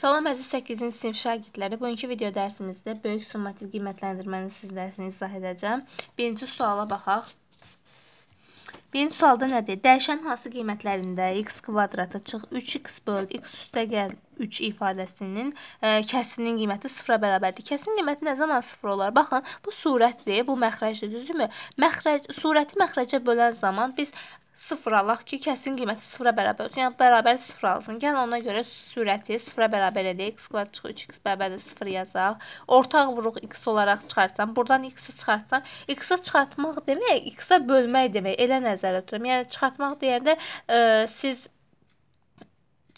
Salam əziz 8-ci sinif şagirdləri, bugünkü video dərsimizdə böyük summativ qiymətləndirməni sizlərə izah edəcəm. Birinci suala baxaq. Birinci sualda nədir? Dəyişən hansı qiymətlərində x kvadratı çıx 3x böl x üstə gəl 3 ifadəsinin ə, e, kəsinin qiyməti 0-a bərabərdir. Kəsin qiyməti nə zaman 0 olar? Baxın, bu surətdir, bu məxrəcdir, düzdürmü? Məxrəc surəti məxrəcə bölən zaman biz sıfır alaq ki, kəsin qiyməti sıfıra bərabər olsun. Yəni, bərabər sıfır alsın. Gəl ona görə sürəti sıfıra bərabər edək. x kvadrat çıxır, 3x bərabərdə sıfır yazaq. Ortaq vuruq x olaraq çıxartsan, buradan x-i çıxartsan, x-i çıxartmaq demək, x-ə bölmək demək. Elə nəzərdə tuturam. Yəni, çıxartmaq deyəndə ə, e, siz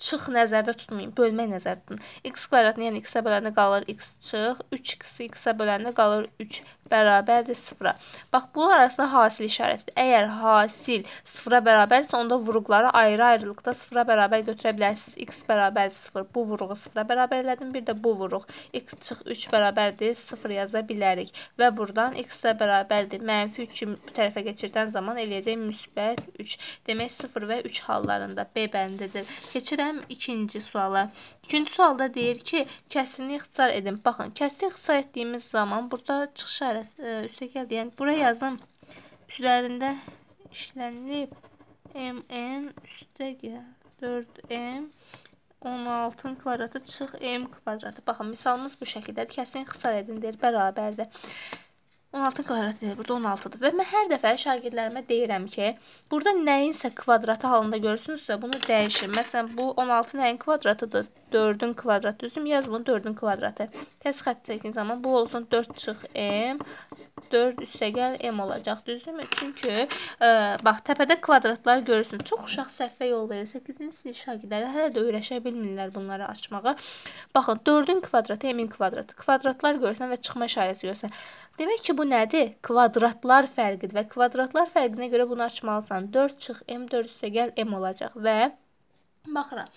çıx nəzərdə tutmayın, bölmək nəzərdə tutun. x kvadratını, yəni x-ə böləndə qalır x çıx, 3x-i x-ə böləndə qalır 3 bərabərdir 0-a. Bax, bunun arasında hasil işarəsidir. Əgər hasil 0-a bərabərsə, onda vuruqları ayrı-ayrılıqda 0-a bərabər götürə bilərsiniz. x bərabərdir 0. Bu vuruğu 0-a bərabər elədim, bir də bu vuruq x çıx 3 bərabərdir 0 yaza bilərik və burdan x-ə bərabərdir mənfi 3-ü bu tərəfə keçirdən zaman eləyəcək müsbət 3. Demək 0 və 3 hallarında B bəndidir. Keçirəm keçirəm ikinci suala. İkinci sualda deyir ki, kəsini ixtisar edin. Baxın, kəsini ixtisar etdiyimiz zaman burada çıxış arası e, üstə gəldi. Yəni bura yazın. Üstlərində işlənilib MN üstə gəl 4M 16-nın kvadratı çıx m kvadratı. Baxın, misalımız bu şəkildədir. Kəsini ixtisar edin deyir, bərabərdir. 16 kvadrat edir. Burada 16-dır. Və mən hər dəfə şagirdlərimə deyirəm ki, burada nəyinsə kvadratı halında görsünüzsə, bunu dəyişin. Məsələn, bu 16 nəyin kvadratıdır? 4-ün kvadratı. Düzüm yaz bunu 4-ün kvadratı. Tərs xətt çəkin zaman bu olsun 4 çıx m. 4 üstə gəl m olacaq. Düzdürmü? Çünki ə, e, bax təpədə kvadratlar görürsün. Çox uşaq səhvə yol verir. 8-ci sinif şagirdləri hələ də öyrəşə bilmirlər bunları açmağa. Baxın 4-ün kvadratı m-in kvadratı. Kvadratlar görürsən və çıxma işarəsi görürsən. Demək ki bu nədir? Kvadratlar fərqidir və kvadratlar fərqinə görə bunu açmalısan. 4 çıx m 4 üstə gəl m olacaq və baxıram.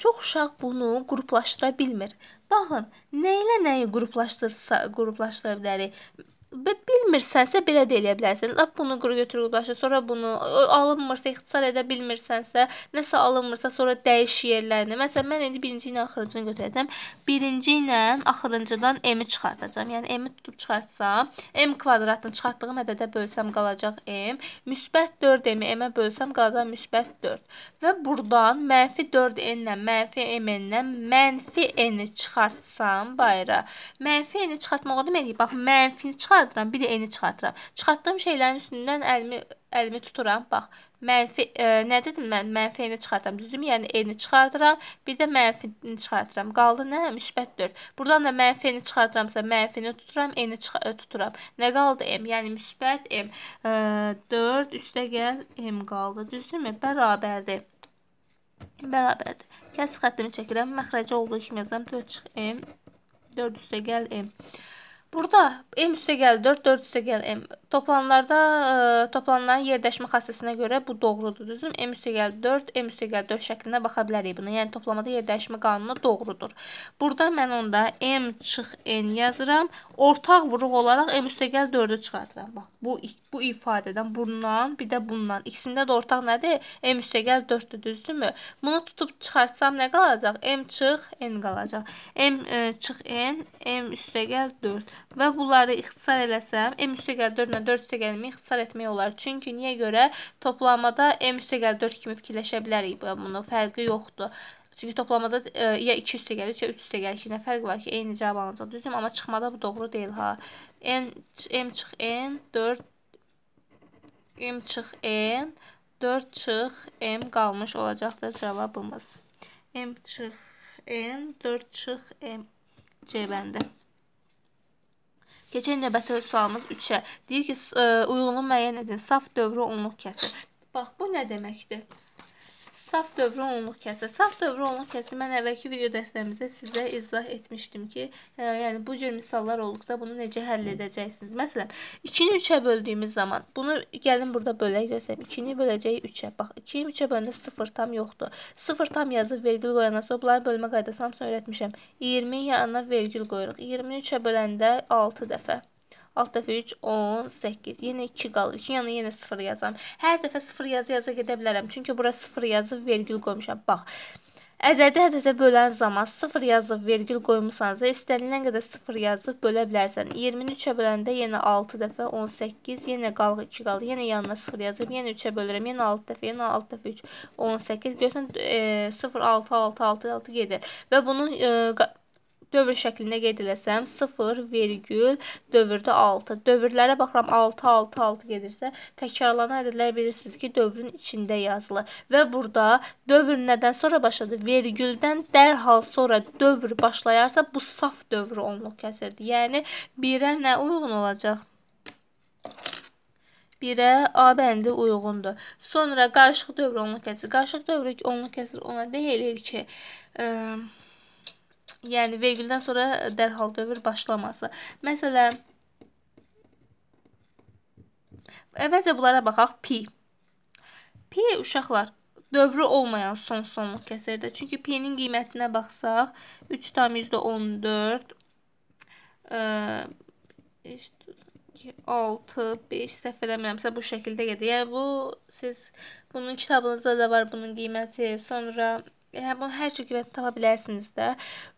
Çox uşaq bunu qruplaşdıra bilmir. Baxın, nə ilə nəyi qruplaşdırsa, qruplaşdıra bilərik bilmirsənsə belə də eləyə bilərsən. Lap bunu quru götürüb başa, sonra bunu alınmırsa, ixtisar edə bilmirsənsə, nəsə alınmırsa, sonra dəyiş yerlərini. Məsələn, mən indi 1-ci ilə axırıncını götürəcəm. 1-ci ilə axırıncıdan m-i çıxartacağam. Yəni m-i tutub çıxartsam, m kvadratını çıxartdığım ədədə bölsəm qalacaq m. Müsbət 4m-i m-ə bölsəm qalacaq müsbət 4. Və burdan mənfi 4n-lə mənfi m-lə mənfi n-i çıxartsam bayıra. Mənfi n-i çıxartmaq o deməkdir. Bax, mənfini çıxart çıxardıram, bir də eni çıxardıram. Çıxartdığım şeylərin üstündən əlimi əlimi tuturam. Bax, mənfi e, nə dedim mən? Mənfi eni çıxardıram, düzdürmü? Yəni eni çıxardıram, bir də mənfini çıxardıram. Qaldı nə? Müsbət 4. Burdan da mənfini çıxardıramsa, mənfini tuturam, eni e, tuturam. Nə qaldı m? Yəni müsbət m. E, 4 üstə gəl m qaldı, düzdürmü? Bərabərdir. Bərabərdir. Kəs xəttimi çəkirəm, məxrəcə olduğu kimi yazıram 4 m 4 üstə gəl m. Burada m üstəgəl 4, 4 üstəgəl m. Toplanlarda e, toplananların yerləşmə xassəsinə görə bu doğrudur, düzdür? m üstəgəl 4, m üstəgəl 4 şəklində baxa bilərik buna. Yəni toplamada yerləşmə qanunu doğrudur. Burada mən onda m çıx n yazıram. Ortaq vuruq olaraq m üstəgəl 4-ü çıxardıram. Bax, bu bu ifadədən bundan, bir də bundan. İkisində də ortaq nədir? m üstəgəl 4-dür, düzdürmü? Bunu tutub çıxartsam nə qalacaq? m çıx n qalacaq. m e, çıx n, m üstəgəl 4 və bunları ixtisar eləsəm, m üstəgəl 4-lə 4 üstəgəlimi ixtisar etmək olar. Çünki niyə görə toplamada m üstəgəl 4 kimi fikirləşə bilərik və bunun fərqi yoxdur. Çünki toplamada e, ya 2 üstə gəlir, ya 3 üstə gəlir. İki nə fərq var ki, eyni cavab alınacaq. Düzdür? Amma çıxmada bu doğru deyil ha. N m çıx n 4 m çıx n 4 çıx m qalmış olacaqdır cavabımız. m çıx n 4 çıx m C bəndi. Keçək növbəti sualımız 3-ə. Deyir ki, e, uyğunluğu müəyyən edin. Saf dövrü onluq kəsir. Bax, bu nə deməkdir? Saf dövrü onluq kəsi. Saf dövrü onluq kəsi mən əvvəlki video dərslərimizdə sizə izah etmişdim ki, e, yəni bu cür misallar olduqda bunu necə həll edəcəksiniz. Məsələn, 2-ni 3-ə böldüyümüz zaman bunu gəlin burada bölək desəm, 2-ni böləcəyik 3-ə. Bax, 2-ni 3-ə böləndə 0 tam yoxdur. 0 tam yazıb vergül qoyandan sonra bunları bölmə qaydasını hamısını öyrətmişəm. 20 yanına vergül qoyuruq. 23-ə böləndə 6 dəfə. 6 dəfə 3 18. Yenə 2 qalır. 2 yanına yenə 0 yazıram. Hər dəfə 0 yazı yaza gedə bilərəm. Çünki bura 0 yazıb vergül qoymuşam. Bax. Ədədi ədədə bölən zaman 0 yazıb vergül qoymusanız, istənilən qədər 0 yazıb bölə bilərsən. 23-ə böləndə yenə 6 dəfə 18, yenə qalıq 2 qaldı. Yenə yanına 0 yazıb, yenə 3-ə bölürəm. Yenə 6 dəfə, yenə 6 dəfə 3 18. Görsən e, 0 6 6 6 6 gedir. Və bunun e, dövr şəklində qeyd eləsəm 0,6. Dövrlərə baxıram 6 6 6 gedirsə, təkrarlanan ədədlər bilirsiniz ki, dövrün içində yazılır və burada dövr nədən sonra başladı? Vergüldən dərhal sonra dövr başlayarsa bu saf dövr onluq kəsirdir. Yəni 1-ə nə uyğun olacaq? 1-ə A bəndi uyğundur. Sonra qarışıq dövr onluq kəsir. Qarışıq dövr onluq kəsir ona deyilir ki, ıı, yəni vergüldən sonra dərhal dövr başlaması. Məsələn, əvvəlcə bunlara baxaq. Pi. Pi uşaqlar dövrü olmayan son sonluq kəsirdir. Çünki P-nin qiymətinə baxsaq, 3,14 6, 5 səhv eləmirəmsə bu şəkildə gedir. Yəni bu siz bunun kitabınızda da var bunun qiyməti. Sonra yəni bunu hər cür qiymətə tapa bilərsiniz də.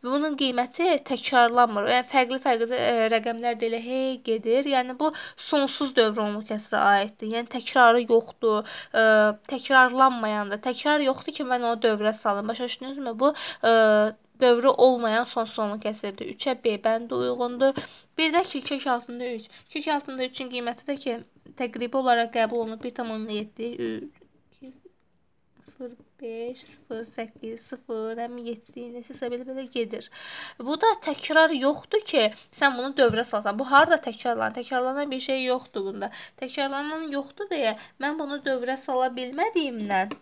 Və bunun qiyməti təkrarlanmır. Yəni fərqli-fərqli e, rəqəmlər də elə hey gedir. Yəni bu sonsuz dövr onluq əsrə aiddir. Yəni təkrarı yoxdur. Ə, e, təkrarlanmayan da təkrar yoxdur ki, mən onu dövrə salım. Başa düşdünüzmü? Bu ə, e, dövrü olmayan son sonluq əsrdir. 3-ə B bəndi uyğundur. Bir də ki, kök altında 3. Kök altında 3-ün qiyməti də ki, təqribi olaraq qəbul olunub 1.7 0 5, 0, 8, 0, həm 7, nəsisə belə-belə gedir. Bu da təkrar yoxdur ki, sən bunu dövrə salsan. Bu harda təkrarlanır? Təkrarlanan bir şey yoxdur bunda. Təkrarlanan yoxdur deyə mən bunu dövrə sala bilmədiyimdən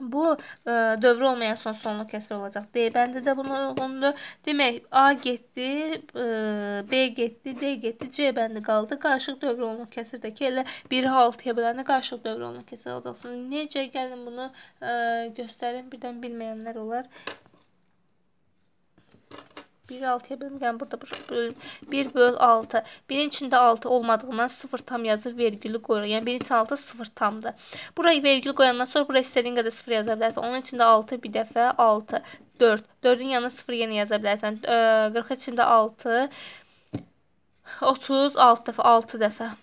Bu e, dövrü olmayan son sonlu kəsir olacaq. D-bəndi də buna uyğundur. Demək, A getdi, e, B getdi, D getdi, C bəndi qaldı. Qarışıq dövrü olunan kəsirdəki elə 1-i 6-ya böləndə qarışıq dövrü olunan kəsir alacaqsınız. Necə gəlin bunu e, göstərin, birdən bilməyənlər olar. 1-i 6-ya bilmirəm. Burada bölüm 1 böl 6. 1-in içində 6 olmadığından 0 tam yazıb vergülü qoyuruq. Yəni 1-in içində 6 0 tamdır. Buraya vergül qoyandan sonra bura istədiyin qədər 0 yaza bilərsən. Onun içində 6 bir dəfə 6. 4. 4-ün yanına 0 yenə yaza bilərsən. 40 içində 6 36 dəfə 6 dəfə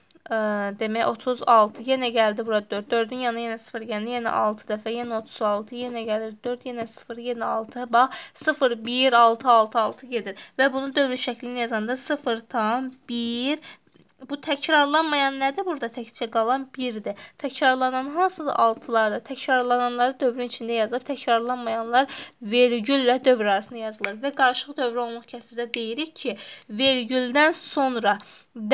demək 36 yenə gəldi bura 4 4-ün yanına yenə 0 gəldi yəni yenə 6 dəfə yenə 36 yenə gəlir 4 yenə 0 yenə 6 bax 0 1 6 6 6 gedir və bunu dövr şəklini yazanda 0 tam 1 bu təkrarlanmayan nədir? Burada təkcə qalan 1-dir. Təkrarlanan hansıdır? 6-lardır. Təkrarlananları dövrün içində yazılıb, təkrarlanmayanlar vergüllə dövr arasında yazılır. Və qarışıq dövrü onluq kəsirdə deyirik ki, vergüldən sonra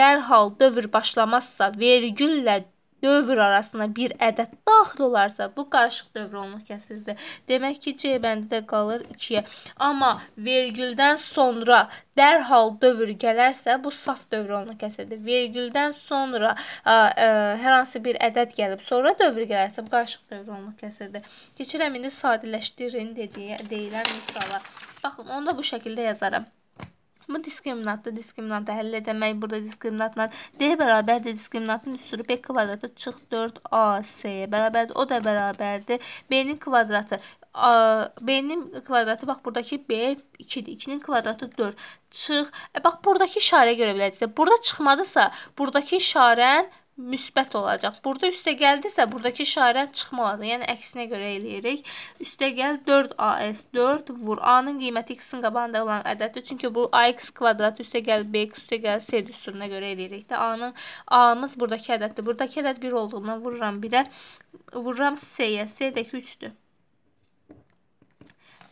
dərhal dövr başlamazsa vergüllə dövr arasına bir ədəd daxil olarsa, bu qarışıq dövr olunur kəsirdir. Demək ki, C bəndi də qalır 2-yə. Amma vergüldən sonra dərhal dövr gələrsə, bu saf dövr olunur kəsirdir. Vergüldən sonra ə, ə, e, hər hansı bir ədəd gəlib, sonra dövr gələrsə, bu qarışıq dövr olunur kəsirdir. Keçirəm indi sadələşdirin dediyi deyilən misala. Baxın, onu da bu şəkildə yazaram. Bu diskriminantdır. Diskriminantı həll edəmək. Burada diskriminantla D bərabərdir. Diskriminantın üstürü B kvadratı çıx 4AC-yə bərabərdir. O da bərabərdir. B-nin kvadratı. B-nin kvadratı bax buradakı B 2-dir. 2-nin kvadratı 4. Çıx. E, bax buradakı işarə görə bilərsiniz. Burada çıxmadısa, buradakı işarən müsbət olacaq. Burada üstə gəldisə, buradakı işarə çıxmalıdır. Yəni əksinə görə eləyirik. Üstə gəl 4AS 4 vur A-nın qiyməti x-in qabağında olan ədəddir. Çünki bu AX kvadrat üstə gəl BX üstə gəl C düsturuna görə eləyirik də. A-nın A-mız buradakı ədəddir. Buradakı ədəd 1 olduğundan vururam 1-ə. Vururam C-yə. C-dəki 3-dür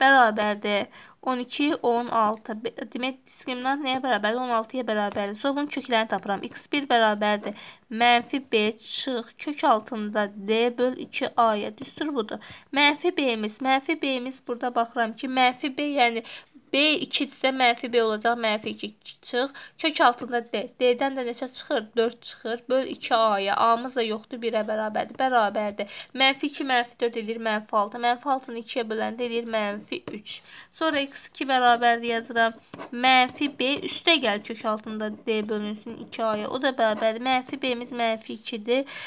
bərabərdir. 12, 16. Demək, diskriminant nəyə bərabərdir? 16-ya bərabərdir. Sonra bunun köklərini tapıram. x1 bərabərdir. Mənfi b çıx kök altında d böl 2a-ya. Düstur budur. Mənfi b-imiz, mənfi b-imiz burada baxıram ki, mənfi b yəni B 2-dirsə mənfi B olacaq, mənfi 2 çıx. Kök altında D. D-dən də neçə çıxır? 4 çıxır. Böl 2A-ya. A-mız da yoxdur, 1-ə bərabərdir. Bərabərdir. Mənfi 2, mənfi 4 eləyir, mənfi 6. Mənfi 6-nı 2-yə böləndə eləyir, mənfi 3. Sonra x2 bərabərdir yazıram. Mənfi B üstə gəl kök altında D bölünsün 2A-ya. O da bərabərdir. Mənfi B-miz mənfi 2-dir.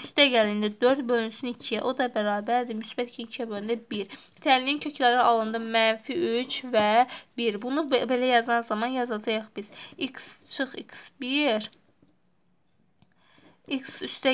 Üstə gəlində 4 bölünsün 2-yə. O da bərabərdir. Müsbət 2-yə böləndə 1. Sitəlinin kökləri alanda mənfi 3 və 1. Bunu belə yazan zaman yazacağıq biz. x çıx x1 x üstə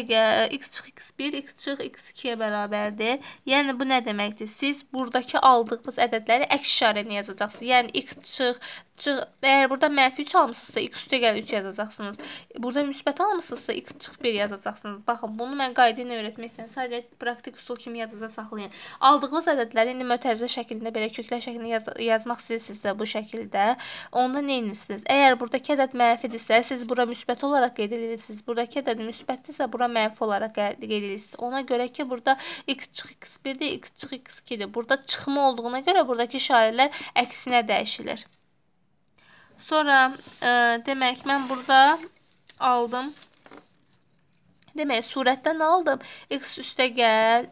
x çıx x1, x çıx x2-yə bərabərdir. Yəni bu nə deməkdir? Siz buradakı aldığınız ədədləri əks işarə ilə yazacaqsınız. Yəni x çıx çıx əgər burada mənfi -3 almısınızsa x üstə gəl 3 yazacaqsınız. Burada müsbət almısınızsa x çıx 1 yazacaqsınız. Baxın, bunu mən qayda ilə öyrətmək istəyirəm. Sadəcə praktik üsul kimi yadınızda saxlayın. Aldığınız ədədləri indi mötərizə şəklində belə köklər şəklində yaz yazmaq istəyirsinizsə bu şəkildə, onda nə edirsiniz? Əgər buradakı ədəd mənfidirsə, siz bura müsbət olaraq qeyd edirsiniz. Buradakı ədəd müsbət müsbətdirsə bura mənfi olaraq qeyd edilir. Ona görə ki, burada x çıx x1-dir, x çıx x2-dir. Burada çıxma olduğuna görə buradakı işarələr əksinə dəyişilir. Sonra e, demək mən burada aldım Demək, surətdən aldım. X üstə gəl,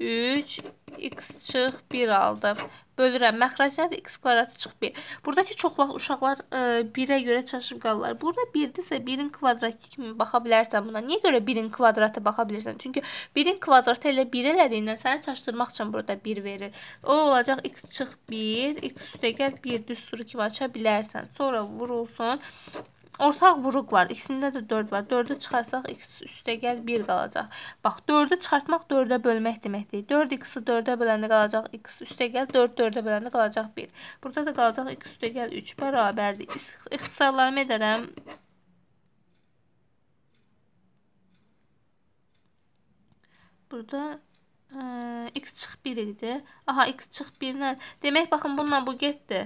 3 x çıx 1 aldım. Bölürəm. Məxrac nədir? x kvadratı çıx 1. Buradakı çox vaxt uşaqlar 1-ə e, görə çaşıb qalırlar. Burada 1-dirsə 1-in kvadratı kimi baxa bilərsən buna. Niyə görə 1-in kvadratı baxa bilirsən? Çünki 1-in kvadratı ilə 1 elədiyindən səni çaşdırmaq üçün burada 1 verir. O olacaq x çıx 1, x üstəgəl 1 düsturu kimi aça bilərsən. Sonra vurulsun. Ortaq vuruq var. İkisində də 4 var. 4-ü çıxarsaq x üstəgəl 1 qalacaq. Bax 4-ü çıxartmaq 4-ə bölmək deməkdir. 4x-i 4-ə böləndə qalacaq x üstəgəl 4 4-ə böləndə qalacaq 1. Burada da qalacaq x üstəgəl 3 bərabərdir. İxtisarlarımı edərəm. Burada ə, e, x çıx 1 idi. Aha x çıx 1-lə. Demək baxın bununla bu getdi.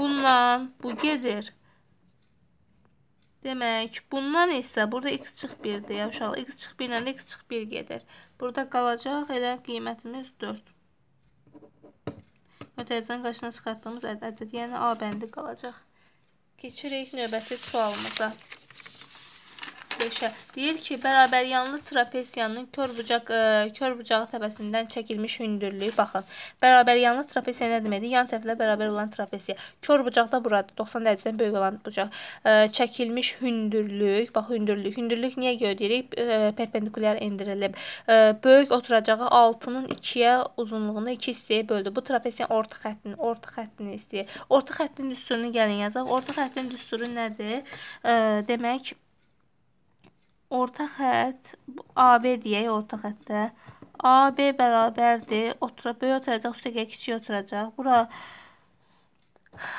Bununla bu gedir. Demək, bundan isə burada x çıx 1-dir ya uşaqlar. x çıx 1 ilə x çıx 1 gedir. Burada qalacaq elə qiymətimiz 4. Mötərizənin qarşısına çıxartdığımız ədədir. Yəni A bəndi qalacaq. Keçirik növbəti sualımıza. 5-ə. Deyir ki, bərabəryanlı trapesiyanın kör bucaq ə, e, kör bucağı təpəsindən çəkilmiş hündürlüyü baxın. Bərabəryanlı trapesiya nə deməkdir? Yan tərəflə bərabər olan trapesiya. Kör bucaq da buradır. 90 dərəcədən böyük olan bucaq. Ə, e, çəkilmiş hündürlük, bax hündürlük. Hündürlük niyə görə deyirik? E, perpendikulyar endirilib. Ə, böyük oturacağı 6-nın 2-yə uzunluğunu 2 hissəyə böldü. Bu trapesiyanın orta xəttini, orta xəttini istəyir. Orta xəttin düsturunu gəlin yazaq. Orta xəttin düsturu nədir? Ə, demək orta xətt AB deyək orta xəttdə. AB bərabərdir. Otura, böyük oturacaq, üstəgə kiçik oturacaq. Bura ə,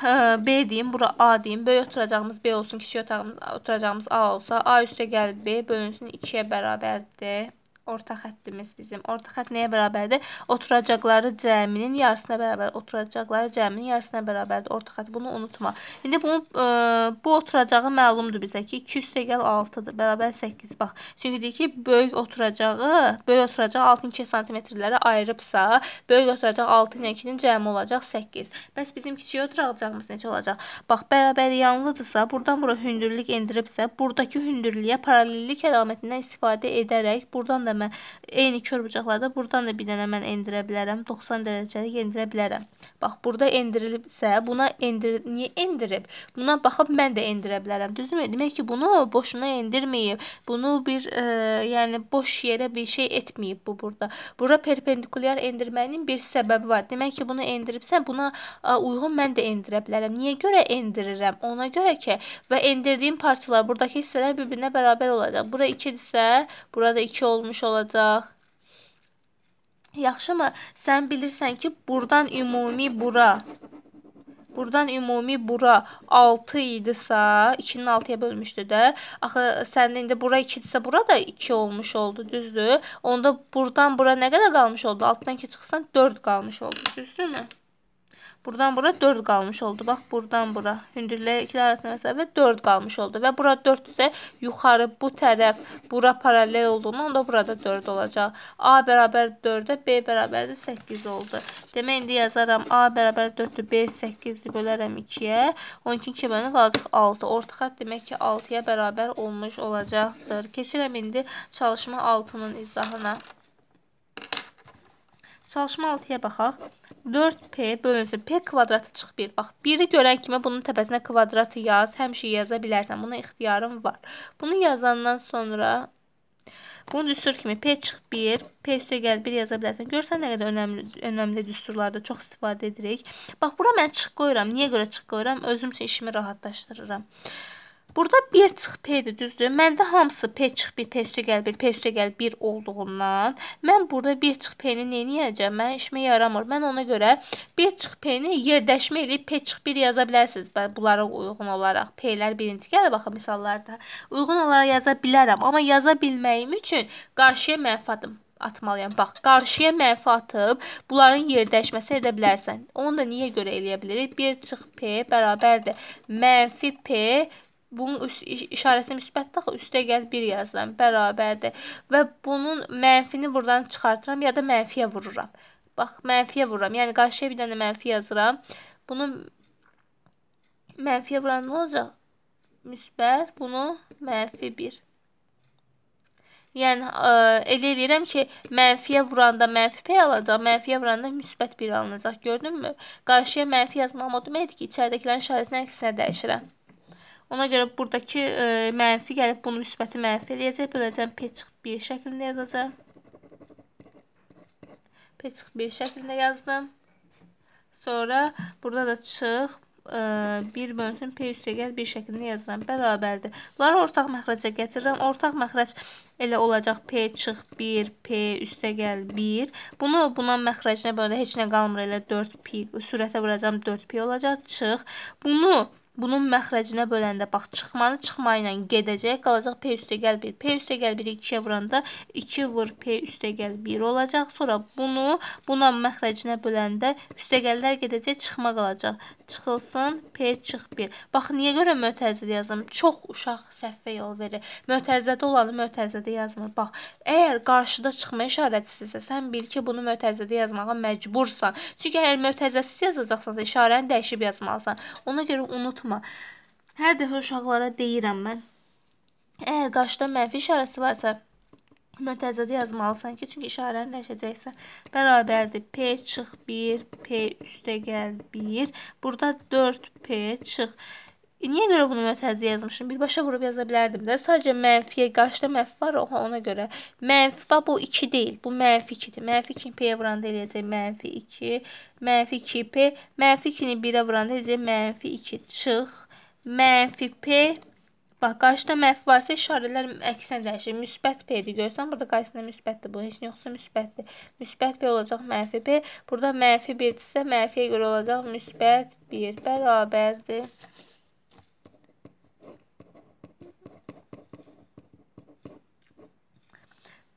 hə, B deyim, bura A deyim. Böyük oturacağımız B olsun, kiçik oturacağımız A olsa A üstə gəlib B bölünsün 2-yə bərabərdir orta xəttimiz bizim. Orta xətt nəyə bərabərdir? Oturacaqları cəminin yarısına bərabər. Oturacaqları cəminin yarısına bərabərdir. Orta xətt bunu unutma. İndi bunu ə, e, bu oturacağı məlumdur bizə ki, 200 egal 6-dır. Bərabər 8. Bax. Çünki deyir ki, böyük oturacağı, böyük oturacağı 6-2 sm-lərə ayırıbsa, böyük oturacaq 6 ilə 2-nin cəmi olacaq 8. Bəs bizim kiçik oturacağımız necə olacaq? Bax, bərabər yanlıdırsa, burdan bura hündürlük endiribsə, burdakı hündürlüyə paralellik əlamətindən istifadə edərək burdan da mən eyni körbucaqlarda burdan da bir dənə mən endirə bilərəm. 90 dərəcəlik endirə bilərəm. Bax, burada endirilibsə, buna endir niyə endirib? Buna baxıb mən də endirə bilərəm. Düzdürmü? Demək ki, bunu boşuna endirməyib. Bunu bir, e, yəni boş yerə bir şey etməyib bu burada. Bura perpendikulyar endirməyin bir səbəbi var. Demək ki, bunu endiribsə, buna e, uyğun mən də endirə bilərəm. Niyə görə endirirəm? Ona görə ki, və endirdiyim parçalar, burdakı hissələr bir-birinə bərabər olacaq. Bura 2-dirsə, burada 2 olmuş olacaq olacaq. Yaxşımı? Sən bilirsən ki, burdan ümumi bura. Burdan ümumi bura 6 idisə, 2-ni 6-ya bölmüşdü də. Axı sənin indi bura 2-dirsə, bura da 2 olmuş oldu, düzdür? Onda burdan bura nə qədər qalmış oldu? 6-dan 2 çıxsan 4 qalmış oldu, düzdürmü? Buradan bura 4 qalmış oldu. Bax, buradan bura. Hündürlüyə ikilər arasında məsafə 4 qalmış oldu. Və bura 4 isə yuxarı bu tərəf bura paralel olduğundan da burada 4 olacaq. A bərabər 4-ə, B bərabər də 8 oldu. Demək, indi yazaram A bərabər 4-dür, B 8-i bölərəm 2-yə. 12-2 bölünə qalacaq 6. Orta xət demək ki, 6-ya bərabər olmuş olacaqdır. Keçirəm indi çalışma 6-nın izahına. Çalışma 6-ya baxaq. 4p bölünsün p kvadratı çıx 1. Bax, 1-i görən kimi bunun təpəsinə kvadratı yaz. Həmişə yaza bilərsən. Buna ixtiyarın var. Bunu yazandan sonra bunu düstur kimi p çıx 1, p üstə gəl 1 yaza bilərsən. Görsən nə qədər önəmli, önəmli düsturlarda çox istifadə edirik. Bax, bura mən çıx qoyuram. Niyə görə çıx qoyuram? Özüm üçün işimi rahatlaşdırıram. Burada 1 çıx P-dir, düzdür? Məndə hamısı P çıx 1, P üstəgəl 1, P üstəgəl 1 olduğundan mən burada 1 çıx P-ni nə edəcəm? Mən işimə yaramır. Mən ona görə 1 çıx P-ni yerdəşmə edib P çıx 1 yaza bilərsiniz. Bunlara uyğun olaraq P-lər birinci gəlir baxın misallarda. Uyğun olaraq yaza bilərəm, amma yaza bilməyim üçün qarşıya mənfi adım atmalıyam. Bax, qarşıya mənfi atıb bunların yerdəşməsi edə bilərsən. Onu da niyə görə eləyə bilirik? 1 çıx P bərabərdir. Mənfi P Bunun üst, işarəsi müsbətdir axı üstə gəl 1 yazıram, bərabərdir. Və bunun mənfini buradan çıxartıram ya da mənfiyə vururam. Bax, mənfiyə vururam. Yəni qarşıya bir dənə mənfi yazıram. Bunu mənfiyə vuran nə olacaq? Müsbət, bunu mənfi 1. Yəni ə, elə eləyirəm ki, mənfiyə vuranda mənfi pay alacaq, mənfiyə vuranda müsbət 1 alınacaq. Gördünmü? Qarşıya mənfi yazmağım o deməkdir ki, içəridəkilərin işarəsini əksinə dəyişirəm. Ona görə buradakı e, mənfi gəlib bunu müsbəti mənfi eləyəcək. Böləcəm P çıx 1 şəklində yazacaq. P çıx 1 şəklində yazdım. Sonra burada da çıx e, 1 bölünsün P üstə gəl 1 şəklində yazıram. Bərabərdir. Bunları ortaq məxrəcə gətirirəm. Ortaq məxrəc elə olacaq P çıx 1, P üstə gəl 1. Bunu buna məxrəcinə bölə heç nə qalmır. Elə 4 pi sürətə vuracağam 4 pi olacaq. Çıx. Bunu bunun məxrəcinə böləndə bax çıxmanı çıxma ilə gedəcək qalacaq p üstəgəl 1 p üstəgəl 1-i 2-yə vuranda 2 vur p üstəgəl 1 olacaq sonra bunu buna məxrəcinə böləndə üstəgəllər gedəcək çıxma qalacaq çıxılsın p çıx 1 bax niyə görə mötərizədə yazdım çox uşaq səhvə yol verir mötərizədə olanı mötərizədə yazmır bax əgər qarşıda çıxma işarətisizsə sən bil ki bunu mötərizədə yazmağa məcbursan çünki əgər mötərizəsiz yazacaqsansa işarəni dəyişib yazmalısan ona görə unutma baxma. Hər dəfə uşaqlara deyirəm mən. Əgər qaşda mənfi işarəsi varsa, mötəzədə yazmalısan ki, çünki işarələşəcəksə bərabərdir. P çıx 1, P üstə gəl 1. Burada 4P çıx 1. E, niyə görə bunu mötərizə yazmışım? Birbaşa vurub yaza bilərdim də. Sadəcə mənfiyə qarşıda mənfi var, oha ona görə. Mənfi var, bu 2 deyil. Bu mənfi 2-dir. Mənfi 2-yə vuranda eləyəcək mənfi 2, mənfi 2p, mənfi 2-ni 1-ə vuranda eləyəcək mənfi 2. Çıx. Mənfi p Bax, qarşıda mənfi varsa işarələr əksinə dəyişir. Müsbət P-dir. Görürsən, burada qarşısında müsbətdir bu. Heç yoxsa müsbətdir. Müsbət P olacaq mənfi P. Burada mənfi 1-dirsə, mənfiyə görə olacaq müsbət 1 bərabərdir.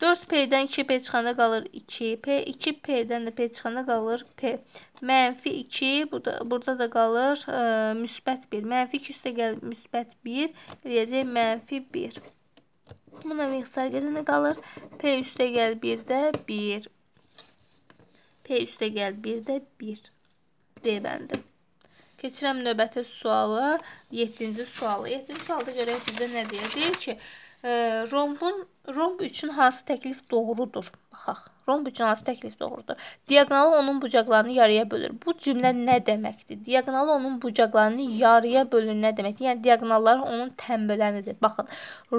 4P-dən 2P çıxanda qalır 2. P 2P-dən də P çıxanda qalır P. Mənfi 2 burada, burada da qalır ə, e, müsbət 1. Mənfi 2 üstə gəlir müsbət 1. Eləyəcək mənfi 1. Buna miqsar gedəndə qalır. P üstə gəl 1-də 1. P üstə gəl 1-də 1. D bəndi. Keçirəm növbəti sualı, 7-ci sualı. 7-ci sualda görək bizdə nə deyəcək ki, E, rombun romb üçün hansı təklif doğrudur? Baxaq. Romb üçün hansı təklif doğrudur? Diaqonalı onun bucaqlarını yarıya bölür. Bu cümlə nə deməkdir? Diaqonalı onun bucaqlarını yarıya bölür nə deməkdir? Yəni diaqonallar onun tənbələridir. Baxın,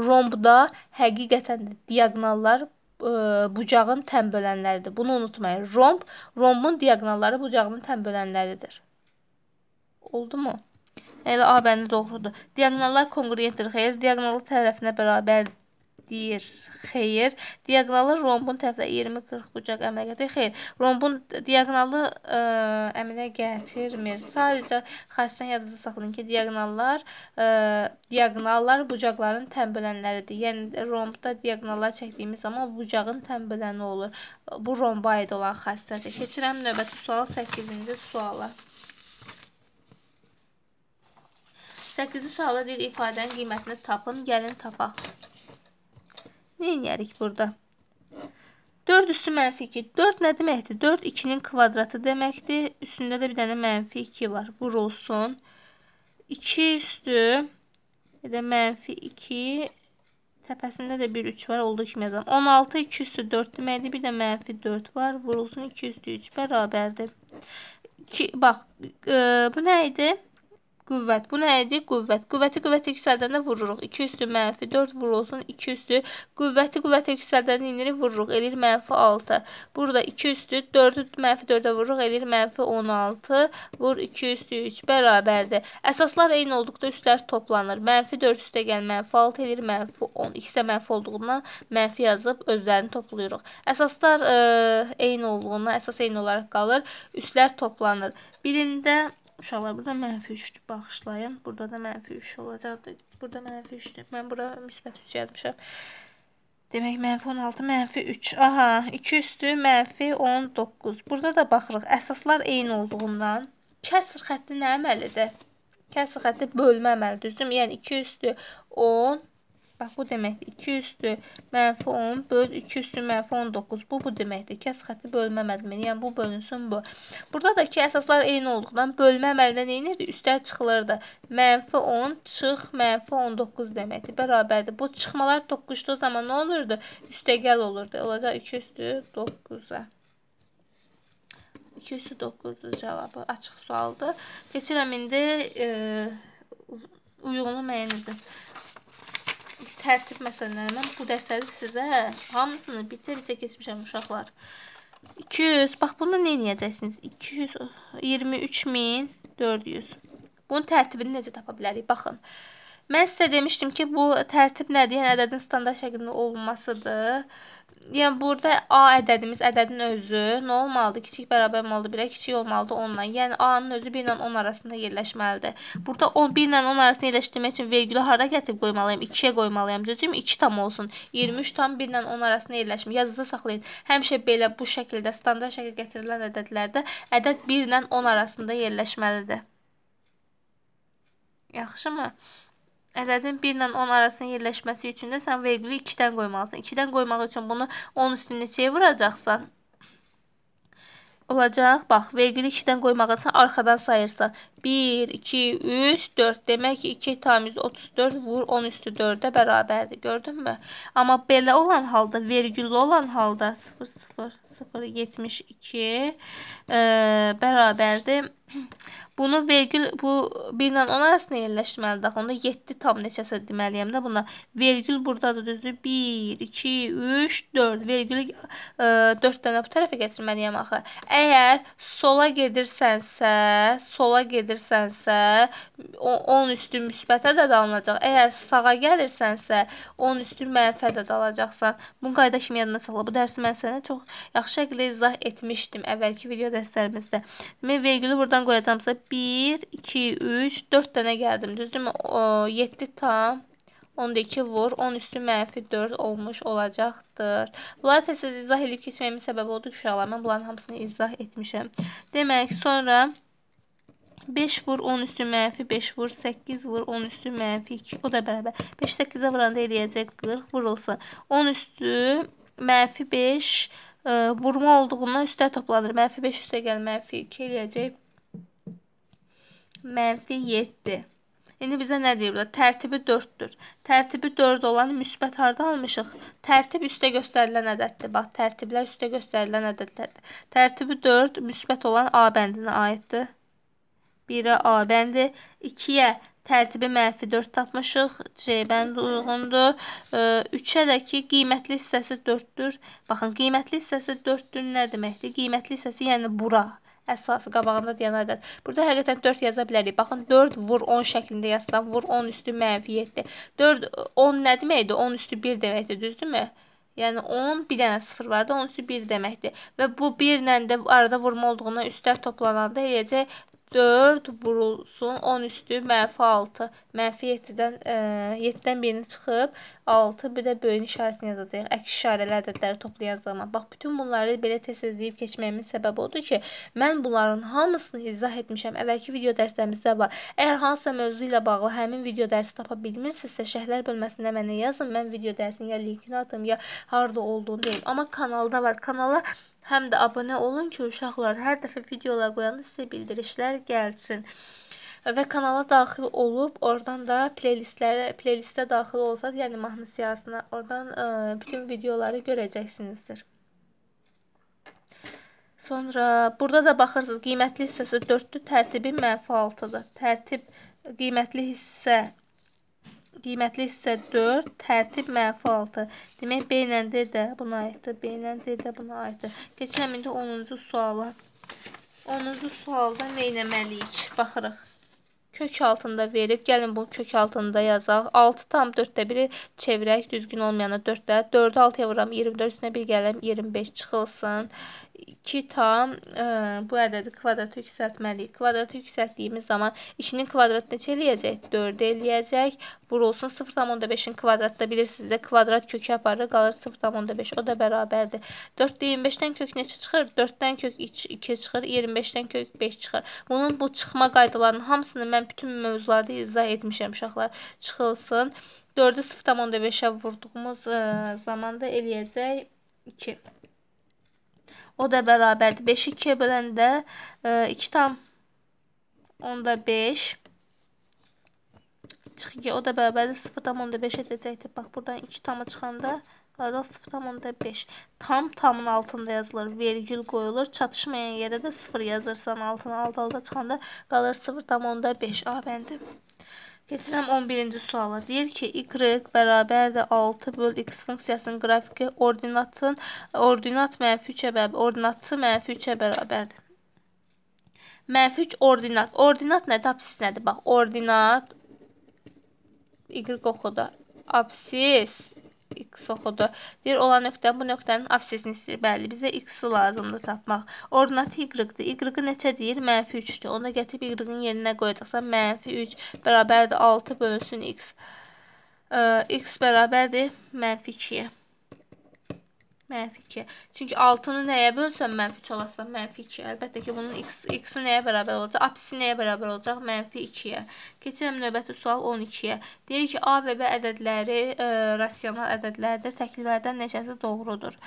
rombda həqiqətən də diaqonallar ə, e, bucağın tənbölənləridir. Bunu unutmayın. Romb rombun diaqonalları bucağının tənbölənləridir. Oldu mu? Elə A bəndi doğrudur. Diagonallar kongruentdir. Xeyr, diagonalı tərəfinə bərabərdir. Xeyr, diagonalı rombun tərəfinə 20-40 bucaq əmələ gətirir. Xeyr, rombun diagonalı ə, e, əmələ gətirmir. Sadəcə xəstənin yadınızda saxlayın ki, diagonallar ə, e, diagonallar bucaqların tənbölənləridir. Yəni rombda diagonallar çəkdiyimiz zaman bucağın tənböləni olur. Bu romba aid olan xəstədir. Keçirəm növbəti sual 8-ci suala. 8-ci sualda deyir ifadənin qiymətini tapın, gəlin tapaq. Neyiniyərik burada? 4 üstü mənfi 2. 4 nə deməkdir? 4 2-nin kvadratı deməkdir. Üstündə də bir dənə mənfi 2 var. Vurulsun. 2 üstü bir də mənfi 2 təpəsində də 1 3 var. Olduğu kimi yazalım. 16 2 üstü 4 deməkdir. Bir də mənfi 4 var. Vurulsun 2 üstü 3 bərabərdir. 2, bax, e, bu nə idi? qüvvət. Bu nədir? Qüvvət. Qüvvəti qüvvətə yüksəldəndə vururuq. 2 üstü mənfi 4 vurulsun 2 üstü. Qüvvəti qüvvətə yüksəldəndə inirik vururuq. Eləyir mənfi 6. Burada 2 üstü 4-ü mənfi 4-ə vururuq. Eləyir mənfi 16. Vur 2 üstü 3 bərabərdir. Əsaslar eyni olduqda üstlər toplanır. Mənfi 4 üstə gəl mənfi 6 eləyir mənfi 10. İkisi də mənfi olduğundan mənfi yazıb özlərini toplayırıq. Əsaslar ə, eyni olduğuna, əsas eyni olaraq qalır. Üstlər toplanır. Birində Uşaqlar burada mənfi 3-dür. Bağışlayın. Burada da mənfi 3 olacaqdır. Burada mənfi 3-dür. Mən bura müsbət 3 yazmışam. Demək mənfi 16, mənfi 3. Aha, 2 üstü mənfi 19. Burada da baxırıq. Əsaslar eyni olduğundan. Kəsir xətti nə əməlidir? Kəsir xətti bölmə əməlidir. Düzdür? Yəni 2 üstü 10, Bax, bu deməkdir 2 üstü mənfi 10 böl 2 üstü mənfi 19. Bu, bu deməkdir. Kəs xətti bölmə mədmini, yəni bu bölünsün bu. Burada da ki, əsaslar eyni olduqdan bölmə əməlindən eynirdi, üstəl çıxılırdı. Mənfi 10, çıx, mənfi 19 deməkdir. Bərabərdir. Bu çıxmalar 9-da zaman nə olurdu? Üstəgəl olurdu. Olacaq 2 üstü 9-a. 2 üstü 9-dur cavabı. Açıq sualdır. Keçirəm indi... E, uyğunu müəyyən edin tərtib məsələləri. Mən bu dərsləri sizə hamısını bitə-bitə keçmişəm uşaqlar. 200, bax bunu nə edəcəksiniz? 223400. Bunun tərtibini necə tapa bilərik? Baxın. Mən sizə demişdim ki, bu tərtib nədir? Yəni ədədin standart şəklində olmasıdır. Yəni burada A ədədimiz, ədədin özü nə olmalıdır? Kiçik bərabər olmalıdır 1-ə, kiçik olmalıdır 10-la. Yəni A-nın özü 1 ilə 10 arasında yerləşməlidir. Burada 10 1 ilə 10 arasında yerləşdirmək üçün vergülü hara gətirib qoymalıyam? 2-yə qoymalıyam, düzdürmü? 2 tam olsun. 23 tam 1 ilə 10 arasında yerləşmir. Yadınızda saxlayın. Həmişə belə bu şəkildə standart şəkil gətirilən ədədlərdə ədəd 1 ilə 10 arasında yerləşməlidir. Yaxşımı? ədədin 1 ilə 10 arasında yerləşməsi üçün də sən vergülü 2-dən qoymalısan. 2-dən qoymaq üçün bunu 10 üstünə neçəyə vuracaqsan? Olacaq, bax, vergülü 2-dən qoymaq üçün arxadan sayırsan. 1, 2, 3, 4. Demək ki, 2 tamiz 34 vur 10 üstü 4-ə bərabərdir. Gördün mü? Amma belə olan halda, vergüllü olan halda 0, 0, 0, 72 ə, bərabərdir. Bunu vergül bu 1 ilə 10 arasında yerləşməlidir. Axı onda 7 tam neçəsə deməliyəm də buna. Vergül burdadır, düzdür? 1 2 3 4 vergülü ə, e, 4 dənə bu tərəfə gətirməliyəm axı. Əgər sola gedirsənsə, sola gedirsənsə 10 üstü müsbətə də dalınacaq. Əgər sağa gəlirsənsə 10 üstü mənfə də dalacaqsan. Bu qayda kimi yadına saxla. Bu dərsi mən sənə çox yaxşı şəkildə izah etmişdim əvvəlki video dərslərimizdə. Demək vergülü burdan Mən qoyacağımsa 1, 2, 3, 4 dənə gəldim, düzdürmü? 7 tam 12 vur, 10 üstü mənfi 4 olmuş olacaqdır. Bunları tez-tez izah edib keçməyimin səbəbi odur ki, uşaqlar, mən bunların hamısını izah etmişəm. Demək, sonra 5 vur 10 üstü mənfi 5 vur 8 vur 10 üstü mənfi 2 o da bərabər 5 8-ə vuranda eləyəcək 40 vurulsun 10 üstü mənfi 5 ə, e, vurma olduğundan üstə toplanır mənfi 5 üstə gəl mənfi 2 eləyəcək mənfi 7. İndi bizə nə deyiblər? Tərtibi 4-dür. Tərtibi 4 olan müsbət harda almışıq? Tərtib üstə göstərilən ədəddir. Bax, tərtiblər üstə göstərilən ədədlərdir. Tərtibi 4 müsbət olan A bəndinə aiddir. 1-ə A bəndi, 2-yə tərtibi mənfi 4 tapmışıq. C bəndi uyğundur. 3-ə də ki, qiymətli hissəsi 4-dür. Baxın, qiymətli hissəsi 4-dür nə deməkdir? Qiymətli hissəsi yəni bura əsası qabağında deyən ədəd. Burada həqiqətən 4 yaza bilərik. Baxın 4 vur 10 şəklində yazsam vur 10 üstü mənfi 7-dir. 4 10 nə deməkdir? 10 üstü 1 deməkdir, düzdürmü? Yəni 10 bir dənə 0 var da, 10 üstü 1 deməkdir. Və bu 1 ilə də arada vurma olduğuna üstlər toplananda eləyəcək 4 vurulsun 10 üstü mənfi 6 mənfi 7-dən e, 7-dən birini çıxıb 6 bir də böyün işarəsini yazacağıq. Əks işarəli ədədləri toplayacağız zaman. Bax bütün bunları belə tez-tez deyib keçməyimin səbəbi odur ki, mən bunların hamısını izah etmişəm. Əvvəlki video dərslərimizdə var. Əgər hansısa mövzu ilə bağlı həmin video dərsi tapa bilmirsinizsə, şərhlər bölməsində mənə yazın. Mən video dərsinin ya linkini atım, ya harda olduğunu deyim. Amma kanalda var. Kanala Həm də abunə olun ki, uşaqlar hər dəfə videolar qoyanda sizə bildirişlər gəlsin. Və kanala daxil olub, oradan da playlistlərə, playlistə daxil olsanız, yəni mahnı siyasına, oradan ə, e, bütün videoları görəcəksinizdir. Sonra burada da baxırsınız, qiymətli hissəsi 4-dür, tərtibi mənfi 6-dır. Tərtib qiymətli hissə qiymətli hissə 4, tərtib mənfi 6. Demək, B ilə D də buna aiddir, B ilə D də buna aiddir. Keçəm indi 10-cu suala. 10-cu sualda nə eləməliyik? Baxırıq. Kök altında verib. Gəlin bunu kök altında yazaq. 6 tam 4-də 1-i çevirək düzgün olmayanı 4-də. 4-ü 6-ya vuram 24, üstünə 1 gələm 25 çıxılsın. 2 tam ə, e, bu ədədi kvadrata yüksəltməliyik. Kvadratı yüksəltdiyimiz zaman 2-nin kvadratı neçə eləyəcək? 4 eləyəcək. Vurulsun 0,5-in kvadratı da bilirsiniz də kvadrat kökü aparır, qalır 0,5. O da bərabərdir. 4-də 25-dən kök neçə çıxır? 4-dən kök 2 çıxır, 25-dən kök 5 çıxır. Bunun bu çıxma qaydalarının hamısını mən bütün mövzularda izah etmişəm uşaqlar. Çıxılsın. 4-ü 0,5-ə vurduğumuz ə, e, zaman da eləyəcək 2. O da bərabərdir. 5-i 2-yə böləndə 2 e, tam onda 5 çıxı ki, o da bərabərdir 0 tam onda 5 edəcəkdir. Bax, buradan 2 tamı çıxanda qalacaq 0 tam onda 5. Tam tamın altında yazılır, vergül qoyulur. Çatışmayan yerə də 0 yazırsan altına, alt alta çıxanda qalır 0 tam onda 5. A bəndi. Keçirəm 11-ci suala. Deyir ki, y bərabərdir 6 böl x funksiyasının qrafiki ordinatın ordinat mənfi 3-ə bərabər, ordinatı mənfi 3-ə bərabərdir. Mənfi 3 ordinat. Ordinat nədir? Absis nədir? Bax, ordinat y oxudu. Absis x oxudu. Deyir, olan nöqtə bu nöqtənin absesini istəyir. Bəli, bizə x-i lazımdır tapmaq. Ordinatı y-dir. Y-ı neçə deyir? Mənfi 3-dür. Onda gətirib y-ın yerinə qoyacaqsan. Mənfi 3 bərabərdir 6 bölünsün x. Ə, x bərabərdir mənfi 2-yə. Mənfi 2. Çünki 6-nı nəyə bölsəm mənfi 3 olasam mənfi 2. Əlbəttə ki, bunun x, x-i nəyə bərabər olacaq? Apsisi nəyə bərabər olacaq? Mənfi 2-yə. Keçirəm növbəti sual 12-yə. Deyir ki, A və B ədədləri e, rasional ədədlərdir. Təkliflərdən neçəsi doğrudur?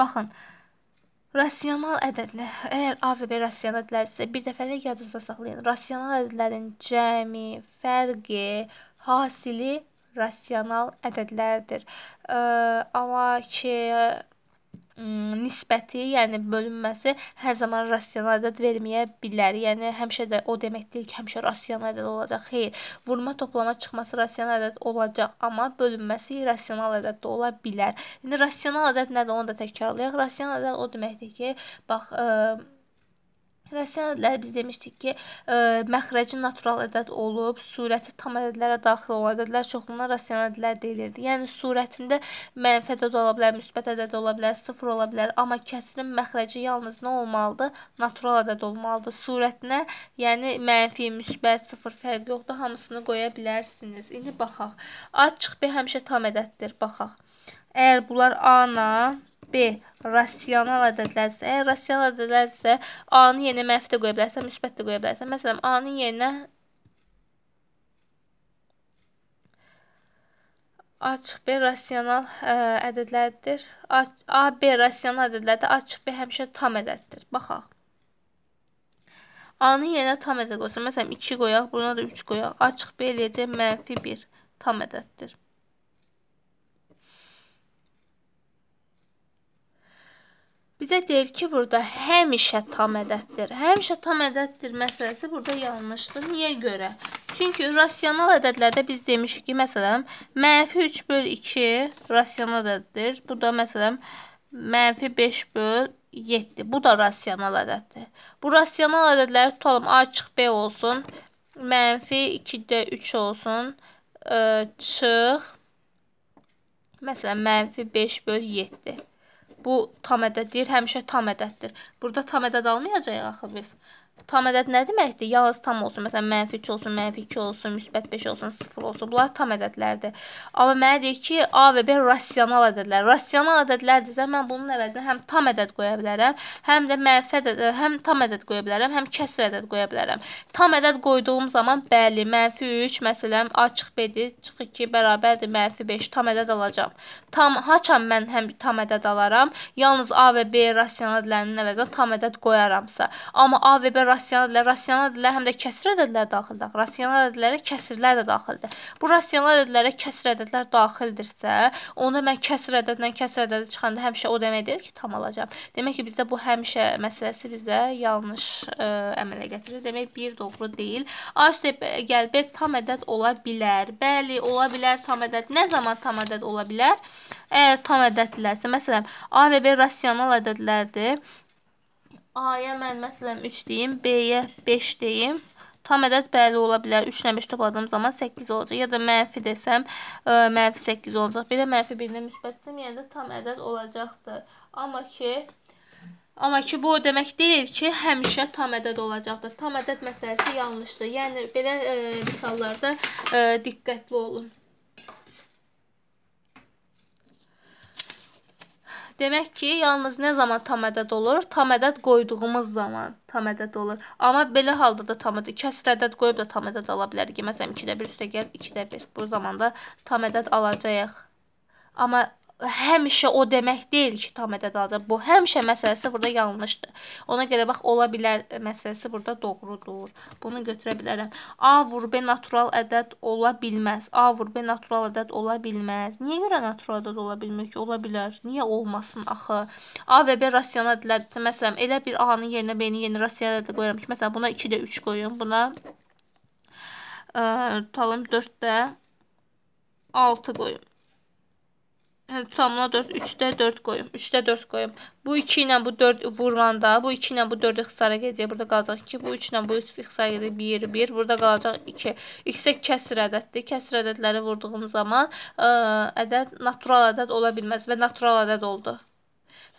Baxın, Rasional ədədlər. Əgər A və B rasional ədədlərdirsə, bir dəfəlik yadınızda saxlayın. Rasional ədədlərin cəmi, fərqi, hasili rasional ədədlərdir. E, amma ki, Hmm, nisbəti, yəni bölünməsi hər zaman rasional ədəd verməyə bilər. Yəni həmişə də o demək deyil ki, həmişə rasional ədəd olacaq. Xeyr, vurma toplama çıxması rasional ədəd olacaq, amma bölünməsi irrasional ədəd də ola bilər. İndi rasional ədəd nədir? Onu da təkrarlayaq. Rasional ədəd o deməkdir ki, bax, ə, Və sənədləri biz demişdik ki, ə, e, məxrəci natural ədəd olub, surəti tam ədədlərə daxil olan ədədlər çoxluğuna rasional ədədlər deyilirdi. Yəni surətində mənfi ədəd ola bilər, müsbət ədəd ola bilər, sıfır ola bilər, amma kəsrin məxrəci yalnız nə olmalıdır? Natural ədəd olmalıdır. Surətinə, yəni mənfi, müsbət, sıfır fərqi yoxdur, hamısını qoya bilərsiniz. İndi baxaq. A çıx B həmişə tam ədəddir, baxaq. Əgər bunlar A-la B. Rasional ədədlərsə, əgər rasional ədədlərsə, A-nın yerinə mənfi də qoya bilərsən, müsbət də qoya bilərsən. Məsələn, A-nın yerinə açıq B rasional ə, e, ədədlərdir. A, A B rasional ədədlərdir. Açıq B həmişə tam ədəddir. Baxaq. A-nın yerinə tam ədəd olsun. Məsələn, 2 qoyaq, buna da 3 qoyaq. Açıq B eləyəcək -1 tam ədəddir. Bizə deyir ki, burada həmişə tam ədəddir. Həmişə tam ədəddir məsələsi burada yanlışdır. Niyə görə? Çünki rasional ədədlərdə biz demişik ki, məsələn, mənfi 3 böl 2 rasional ədəddir. Burada məsələn, mənfi 5 böl 7. Bu da rasional ədəddir. Bu rasional ədədləri tutalım. A çıx B olsun. Mənfi 2-də 3 olsun. Ə, çıx. Məsələn, mənfi 5 böl 7. Bu tam ədəd deyir, həmişə tam ədəddir. Burada tam ədəd almayacağıq axı biz. Tam ədəd nə deməkdir? Yalnız tam olsun. Məsələn, mənfi 2 olsun, mənfi 2 olsun, müsbət 5 olsun, 0 olsun. Bunlar tam ədədlərdir. Amma mənə deyir ki, A və B rasional ədədlər. Rasional ədədlərdirsə, mən bunun əvəzinə həm tam ədəd qoya bilərəm, həm də mənfi ədəd, e, həm tam ədəd qoya bilərəm, həm kəsr ədəd qoya bilərəm. Tam ədəd qoyduğum zaman bəli, mənfi 3, məsələn, A çıx B-dir, çıx 2 bərabərdir mənfi 5, tam ədəd alacağam. Tam, haçan mən həm tam ədəd alaram, yalnız A və B rasional ədədlərinin əvəzinə tam ədəd qoyaramsa. Amma A və B ədədlərə rasional ədədlər, rasional ədədlər həm də kəsir ədədlər daxildir. Rasional ədədlərə kəsirlər də daxildir. Bu rasional ədədlərə kəsir ədədlər daxildirsə, onda mən kəsir ədədlə kəsir ədədi çıxanda həmişə o deməkdir ki, tam alacağam. Demək ki, bizdə bu həmişə məsələsi bizə yanlış ə, e, əmələ gətirir. Demək bir doğru deyil. A üstə e, gəl B tam ədəd ola bilər. Bəli, ola bilər tam ədəd. Nə zaman tam ədəd ola bilər? Əgər tam ədəddirlərsə, məsələn, A və B rasional ədədlərdir. A-yə mən məsələn 3 deyim, B-yə 5 deyim. Tam ədəd bəli ola bilər. 3 ilə 5 topladığım zaman 8 olacaq. Ya da mənfi desəm, ə, e, mənfi 8 olacaq. Bir də mənfi 1-də müsbətsəm, yəni də tam ədəd olacaqdır. Amma ki, Amma ki, bu o demək deyil ki, həmişə tam ədəd olacaqdır. Tam ədəd məsələsi yanlışdır. Yəni, belə e, misallarda e, diqqətli olun. Demək ki, yalnız nə zaman tam ədəd olur? Tam ədəd qoyduğumuz zaman tam ədəd olur. Amma belə halda da tam ədəd, kəsr ədəd qoyub da tam ədəd ala bilərik. Məsələn, 2-də 1 üstə gəl 2-də 1. Bu zamanda tam ədəd alacağıq. Amma həmişə o demək deyil ki, tam ədədadır. Bu həmişə məsələsi burada yanlışdır. Ona görə bax ola bilər məsələsi burada doğrudur. Bunu götürə bilərəm. A vur B natural ədəd ola bilməz. A vur B natural ədəd ola bilməz. Niyə görə natural ədəd ola bilmir ki? Ola bilər. Niyə olmasın axı? A və B rasional ədədlərdir. Məsələn, elə bir A-nın yerinə B-nin yerinə rasional ədəd qoyuram ki, məsələn, buna 2 də 3 qoyum, buna ə, e, tutalım 4 də 6 qoyum. Tutamına 4, 3-də 4 qoyum. 3-də 4 qoyum. Bu 2 ilə bu 4 vurmanda, bu 2 ilə bu 4 ixtisara gedəcək. Burada qalacaq 2. Bu 3 ilə bu 3 ixtisara gedəcək 1, 1. Burada qalacaq 2. İkisi kəsir ədəddir. Kəsir ədədləri vurduğum zaman ə, ədəd natural ədəd ola bilməz və natural ədəd oldu.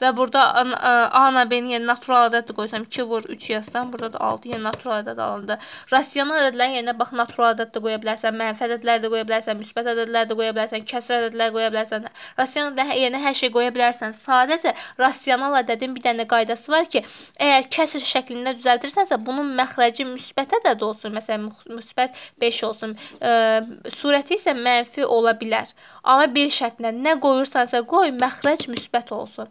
Və burada A ilə B-nin yerinə natural ədəd qoysam 2 vur 3 yazsam, burada da 6 yerinə natural ədəd alındı. Rasional ədədlərin yerinə bax natural ədəd də qoya bilərsən, mənfi ədədlər də qoya bilərsən, müsbət ədədlər də qoya bilərsən, kəsr ədədlər qoya bilərsən. Rasional hə, yerinə hər şey qoya bilərsən. Sadəcə rasional ədədin bir dənə qaydası var ki, əgər kəsr şəklində düzəldirsənsə, bunun məxrəci müsbət ədəd olsun, məsələn müsbət 5 olsun. E, surəti isə mənfi ola bilər. Amma bir şərtlə nə qoyursansa qoy, məxrəc müsbət olsun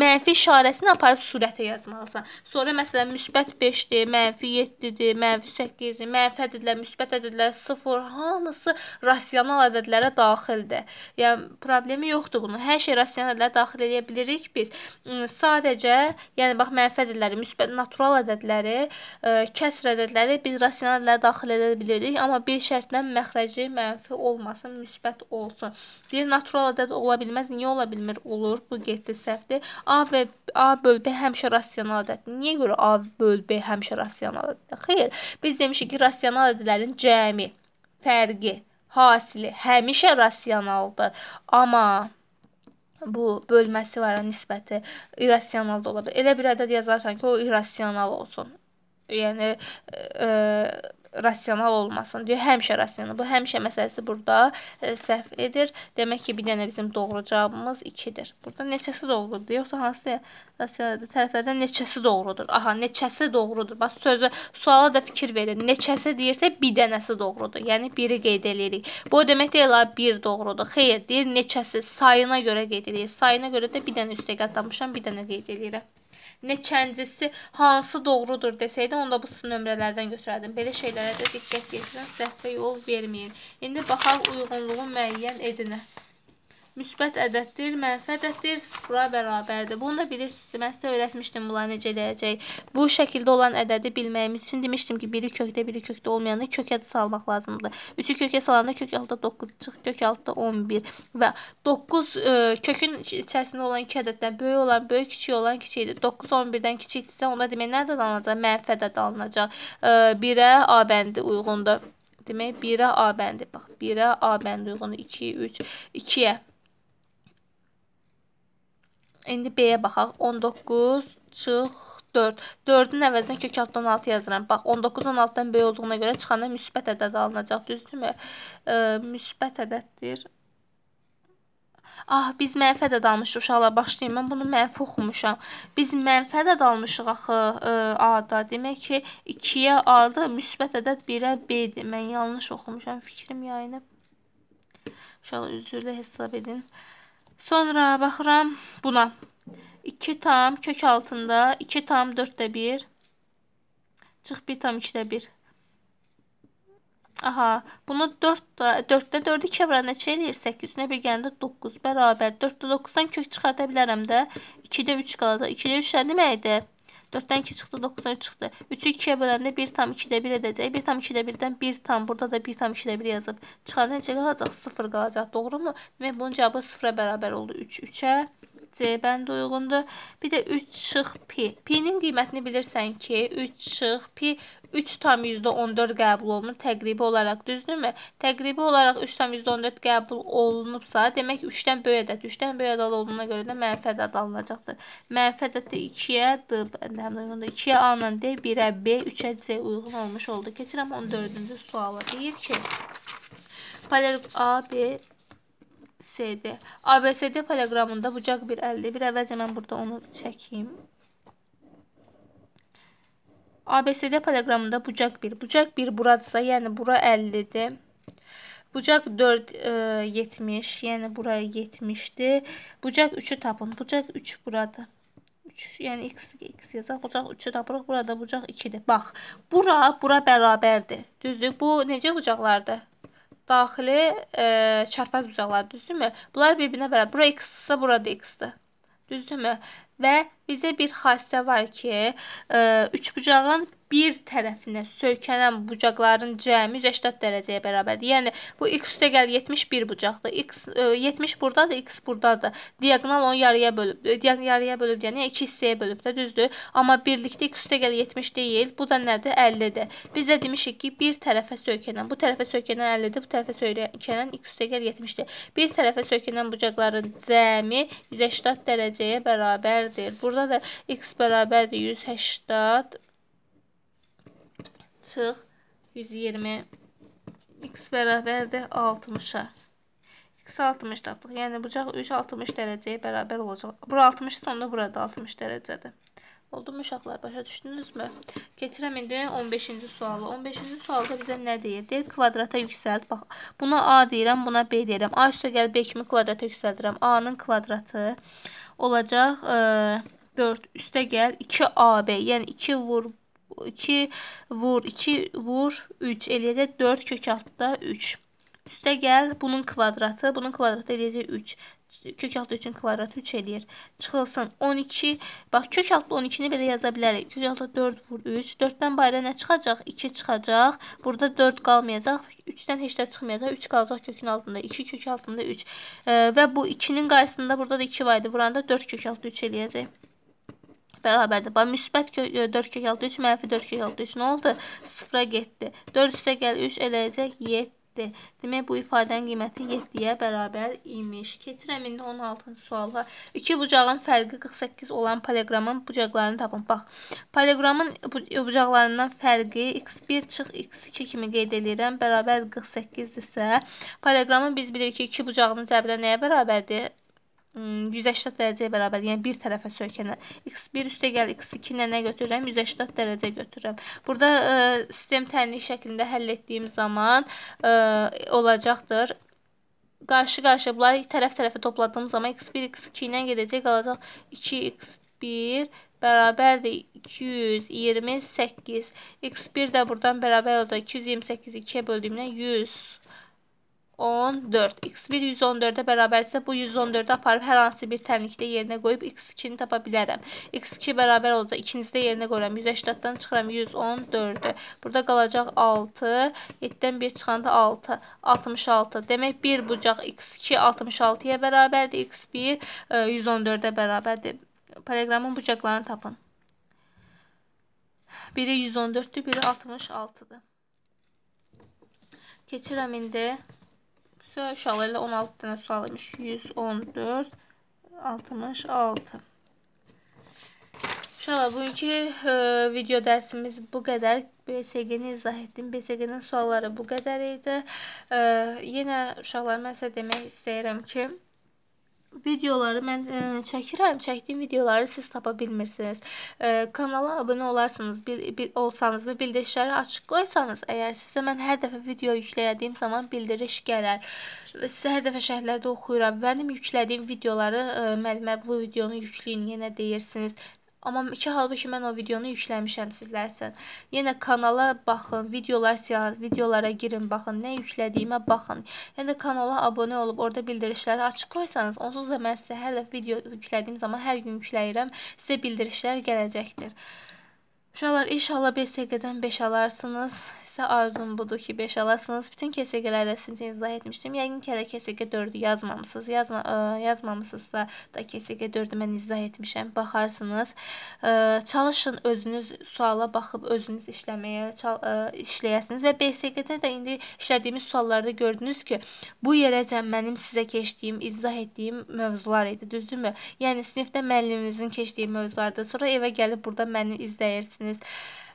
mənfi işarəsini aparıb surətə yazmalısan. Sonra məsələn müsbət 5-dir, mənfi 7-dir, mənfi 8-dir, mənfi ədədlər, müsbət ədədlər 0 hamısı rasional ədədlərə daxildir. Yəni problemi yoxdur bunun. Hər şey rasional ədədlərə daxil edə bilirik biz. Hmm, sadəcə, yəni bax mənfi ədədləri, müsbət natural ədədləri, ə, e, kəsr ədədləri biz rasional ədədlərə daxil edə bilirik, amma bir şərtlə məxrəci mənfi olmasın, müsbət olsun. Deyir natural ədəd ola bilməz. Niyə ola bilmir? Olur. Bu getdi səhvdir. A və A böl B həmişə rasional ədəddir. Niyə görə A böl B həmişə rasional ədəddir? Xeyr, biz demişik ki, rasional ədədlərin cəmi, fərqi, hasili həmişə rasionaldır. Amma bu bölməsi var, yəni nisbəti irrasional da ola bilər. Elə bir ədəd yazarsan ki, o irrasional olsun. Yəni ə, e, e, rasional olmasın deyir. Həmişə rasional. Bu həmişə məsələsi burada e, səhv edir. Demək ki, bir dənə bizim doğru cavabımız 2-dir. Burada neçəsi doğrudur? Yoxsa hansı rasional tərəflərdən neçəsi doğrudur? Aha, neçəsi doğrudur. Bax sözü suala da fikir verin. Neçəsi deyirsə bir dənəsi doğrudur. Yəni biri qeyd eləyirik. Bu demək deyil, 1 doğrudur. Xeyr, deyir neçəsi sayına görə qeyd eləyir. Sayına görə də bir dənə üstə qatlamışam, bir dənə qeyd eləyirəm neçəncisi hansı doğrudur desəydi, onda bu nömrələrdən götürərdim. Belə şeylərə də diqqət yetirin, səhvə yol verməyin. İndi baxaq uyğunluğu müəyyən edinə müsbət ədəddir, mənfi ədəddir, sıfıra bərabərdir. Bunu da bilirsiniz, mən sizə öyrətmişdim bunlar necə eləyəcək. Bu şəkildə olan ədədi bilməyimiz üçün demişdim ki, biri kökdə, biri kökdə olmayanı kökə də salmaq lazımdır. 3-ü kökə salanda kök altda 9 çıxır, kök altda 11 və 9 ə, e, kökün içərisində olan 2 ədəddən böyük olan böyük, kiçik olan kiçikdir. 9 11-dən kiçikdirsə onda demək nə ədəd alınacaq? Mənfi ədəd alınacaq. 1-ə e, A bəndi uyğundur. Demək 1-ə A bəndi. Bax 1-ə A bəndi uyğundur. 2 3 2-yə İndi B-yə baxaq. 19 çıx 4. 4-ün əvəzinə kök altdan 6 yazıram. Bax, 19 16-dan böyük olduğuna görə çıxanda müsbət ədəd alınacaq, düzdürmü? E, müsbət ədəddir. Ah, biz mənfi ədəd almışıq uşaqlar, başlayın. Mən bunu mənfi oxumuşam. Biz mənfi ədəd almışıq axı e, A-da. Demək ki, 2-yə A-da müsbət ədəd 1-ə B-dir. Mən yanlış oxumuşam, fikrim yayınıb. Uşaqlar, üzrlə hesab edin. Sonra baxıram buna. 2 tam kök altında 2 tam 4-də 1. Çıx 1 tam 2-də 1. Aha, bunu 4 4-də 4-ü 2 vuranda neçə eləyir? 8 üstünə bir gələndə 9 bərabər. 4-də 9-dan kök çıxarda bilərəm də. 2-də 3 qalada. 2-də 3 nə deməkdir? 4-dən 2 çıxdı, 9-dan 3 çıxdı. 3-ü 2-yə böləndə 1 tam 2-də 1 edəcək. 1 tam 2-də 1-dən 1 tam, burada da 1 tam 2-də 1 yazıb. Çıxanda necə qalacaq? 0 qalacaq, doğrumu? Demək, bunun cavabı 0-a bərabər oldu. 3-3-ə C bənd uyğundur. Bir də 3 şıx pi. Pi-nin qiymətini bilirsən ki, 3 şıx pi 3,14 qəbul olunur təqribi olaraq, düzdürmü? Təqribi olaraq 3,14 qəbul olunubsa, demək 3-dən böyük ədəd, 3-dən böyük ədəd olduğuna görə də mənfi ədəd alınacaqdır. Mənfi ədəd də 2-yə D bəndəmin uyğundur. 2-yə A ilə D, 1-ə B, 3-ə C uyğun olmuş oldu. Keçirəm 14-cü suala. Deyir ki, Polyark A, B, CD. ABCD proqramında bucaq bir əldir. Bir əvvəlcə mən burada onu çəkeyim. ABCD proqramında bucaq 1. Bucaq 1 buradırsa, yəni bura 50-dir. Bucaq 4 e, 70, yəni bura 70-dir. Bucaq 3-ü tapın. Bucaq 3 buradadır. 3, yəni x x yazaq. Bucaq 3-ü tapırıq. Burada bucaq 2-dir. Bax, bura bura bərabərdir. Düzdür? Bu necə bucaqlardır? daxili e, çarpaz bucaqları, düzdürmü? Bunlar bir-birinə bərabər. Bura x-dirsə, bura da x-dir. Düzdürmü? Və Bizdə bir xassə var ki, e, üçbucağın bir tərəfinə söykənən bucaqların cəmi 180 dərəcəyə bərabərdir. Yəni bu x = 71 bucaqdır. X 70 e, burdadır, x burdadır. Diaqonal onu yarıya bölüb, e, diaqonal yarıya bölüb, yəni 2 hissəyə bölüb də, düzdür? Amma birlikdə x = 70 deyil. Bu da nədir? 50-dir. Biz də demişik ki, bir tərəfə söykənən, bu tərəfə söykənən 50-dir, bu tərəfə söykənən x = 70-dir. Bir tərəfə söykənən bucaqların cəmi 180 dərəcəyə bərabərdir. Burada Burada da x bərabərdir 180 çıx 120 x bərabərdir 60-a. x 60 tapdıq. Yəni bucaq 3 60 dərəcəyə bərabər olacaq. Bura 60 sonda burada 60 dərəcədir. Oldu mu uşaqlar? Başa düşdünüzmü? Keçirəm indi 15-ci sualı. 15-ci sualda bizə nə deyir? Deyir kvadrata yüksəlt. Bax, buna A deyirəm, buna B deyirəm. A üstə gəl B kimi kvadrata yüksəldirəm. A-nın kvadratı olacaq... Iı, 4 üstə gəl 2AB, yəni 2 vur 2 vur 2 vur 3 eləyəcək 4 kök 6-da 3. Üstə gəl bunun kvadratı, bunun kvadratı eləyəcək 3. Kök altı 3-ün kvadratı 3 eləyir. Çıxılsın 12. Bax kök altı 12-ni belə yaza bilərik. Kök altı 4 vur 3. 4-dən bayıra nə çıxacaq? 2 çıxacaq. Burada 4 qalmayacaq. 3-dən heç də çıxmayacaq. 3 qalacaq kökün altında. 2 kök altında 3. E, və bu 2-nin qarşısında burada da 2 var idi. Vuranda 4 kök altı 3 eləyəcək bərabərdir. Bax müsbət 4 e, kök 6 3 mənfi 4 kök 6 3 nə oldu? 0-a getdi. 4 üstə gəl 3 eləyəcək 7. Demək bu ifadənin qiyməti 7-yə bərabər imiş. Keçirəm indi 16-cı suala. İki bucağın fərqi 48 olan poliqramın bucaqlarını tapın. Bax, poliqramın e, bucaqlarından fərqi x1 çıx x2 kimi qeyd edirəm. Bərabər 48-dirsə, poliqramın biz bilirik ki, iki bucağının cəbri nəyə bərabərdir? 180 hmm, dərəcəyə bərabər, yəni bir tərəfə söykənə x1 üstə gəl x2 ilə nə götürürəm? 180 dərəcə götürürəm. Burada ə, e, sistem tənlik şəklində həll etdiyim zaman ə, e, olacaqdır. Qarşı-qarşı bunları tərəf-tərəfə topladığım zaman x1 x2 ilə gedəcək qalacaq 2x1 bərabərdir 228. x1 də buradan bərabər olacaq 228 2-yə böldüyümdən 100 14. X1 114-ə bərabərsə bu 114-ü aparıb hər hansı bir tənlikdə yerinə qoyub X2-ni tapa bilərəm. X2 bərabər olacaq. İkincisi də yerinə qoyuram. 180-dan çıxıram 114-ü. Burada qalacaq 6. 7-dən 1 çıxanda 6. 66. Demək bir bucaq X2 66-ya bərabərdir. X1 114-ə e, bərabərdir. Proqramın bucaqlarını tapın. Biri 114-dür, biri 66-dır. Keçirəm indi. Şöyle aşağı ilə 16 dənə sualmış. 114 66. İnşallah bugünkü e, video dərsimiz bu qədər. BSG-ni izah etdim. BSG-nin sualları bu qədər idi. E, yenə uşaqlar mən sizə demək istəyirəm ki, videoları mən ə, e, çəkirəm. Çəkdiyim videoları siz tapa bilmirsiniz. Ə, e, kanala abunə olarsanız, bil, bil, olsanız və bildirişləri açıq qoysanız, əgər sizə mən hər dəfə video yüklədiyim zaman bildiriş gələr. Sizə hər dəfə şərhlərdə oxuyuram. Mənim yüklədiyim videoları ə, e, müəllimə bu videonu yükləyin yenə deyirsiniz. Amma iki halbuki mən o videonu yükləmişəm sizlər üçün. Yenə kanala baxın, videolar siyahı, videolara girin, baxın, nə yüklədiyimə baxın. Yəni kanala abunə olub orada bildirişləri açıq qoysanız, onsuz da mən sizə hər dəfə video yüklədiyim zaman hər gün yükləyirəm, sizə bildirişlər gələcəkdir. Uşaqlar, inşallah 5 səqiyyədən 5 alarsınız. Sizə arzum budur ki, 5 alasınız. Bütün KSG-lərdə sizə izah etmişdim. Yəqin ki, hələ KSG 4-ü yazmamısınız. Yazma, ə, yazmamısınızsa da KSG 4-ü mən izah etmişəm. Baxarsınız. Ə, çalışın özünüz suala baxıb özünüz işləməyə, çal ə, işləyəsiniz və BSQ-də də indi işlədiyimiz suallarda gördünüz ki, bu yerəcən mənim sizə keçdiyim, izah etdiyim mövzular idi, düzdürmü? Yəni sinifdə müəlliminizin keçdiyi mövzulardır. Sonra evə gəlib burada məni izləyirsiniz.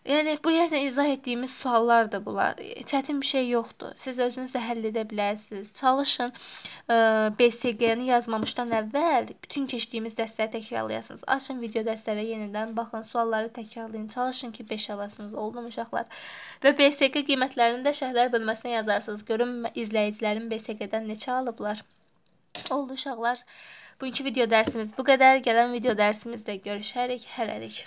Yəni bu yerdə izah etdiyimiz suallar da bunlar. Çətin bir şey yoxdur. Siz özünüz də həll edə bilərsiniz. Çalışın e, BSG-ni yazmamışdan əvvəl bütün keçdiyimiz dərsləri təkrarlayasınız. Açın video dərslərə yenidən baxın, sualları təkrarlayın, çalışın ki 5 alasınız. Oldumu uşaqlar? Və BSG qiymətlərini də şərhlər bölməsinə yazarsınız. Görün izləyicilərin BSG-dən neçə alıblar. Oldu uşaqlar. Bugünkü video dərsimiz bu qədər. Gələn video dərsimizdə görüşərik. Hələlik.